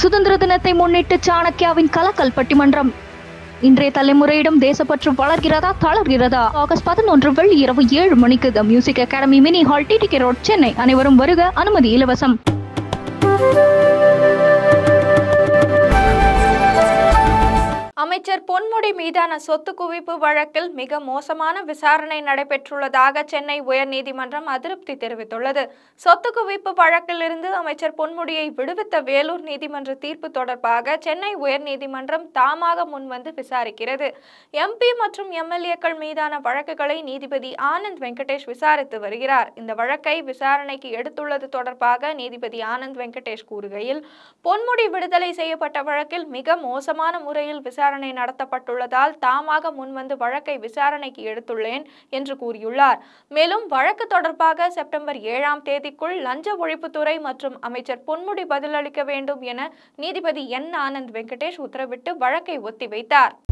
சுதந்திர தினத்தை முன்னிட்டு சாணக்கியாவின் கலக்கல் பட்டிமன்றம் இன்றைய தலைமுறையிடம் தேசப்பற்று வளர்கிறதா தளர்கிறதா ஆகஸ்ட் பதினொன்று வெள்ளி இரவு ஏழு மணிக்கு the music academy mini hall TTK road Chennai அனைவரும் வருக அனுமதி இலவசம் அமைச்சர் பொன்முடி மீதான சொத்து குவிப்பு வழக்கில் மிக மோசமான விசாரணை நடைபெற்றுள்ளதாக சென்னை உயர்நீதிமன்றம் அதிருப்தி தெரிவித்துள்ளது சொத்து குவிப்பு வழக்கிலிருந்து அமைச்சர் பொன்முடியை விடுவித்த வேலூர் நீதிமன்ற தீர்ப்பு தொடர்பாக சென்னை உயர்நீதிமன்றம் தாமாக முன்வந்து விசாரிக்கிறது எம்பி மற்றும் எம்எல்ஏக்கள் மீதான வழக்குகளை நீதிபதி ஆனந்த் வெங்கடேஷ் விசாரித்து வருகிறார் இந்த வழக்கை விசாரணைக்கு எடுத்துள்ளது தொடர்பாக நீதிபதி ஆனந்த் வெங்கடேஷ் கூறுகையில் பொன்முடி விடுதலை செய்யப்பட்ட வழக்கில் மிக மோசமான முறையில் விசாரணை விசாரணை நடத்தப்பட்டுள்ளதால் தாமாக முன்வந்து வழக்கை விசாரணைக்கு எடுத்துள்ளேன் என்று கூறியுள்ளார் மேலும் வழக்கு தொடர்பாக செப்டம்பர் ஏழாம் தேதிக்குள் லஞ்ச ஒழிப்புத்துறை மற்றும் அமைச்சர் பொன்முடி பதிலளிக்க வேண்டும் என நீதிபதி என் ஆனந்த் வெங்கடேஷ் உத்தரவிட்டு வழக்கை ஒத்திவைத்தார்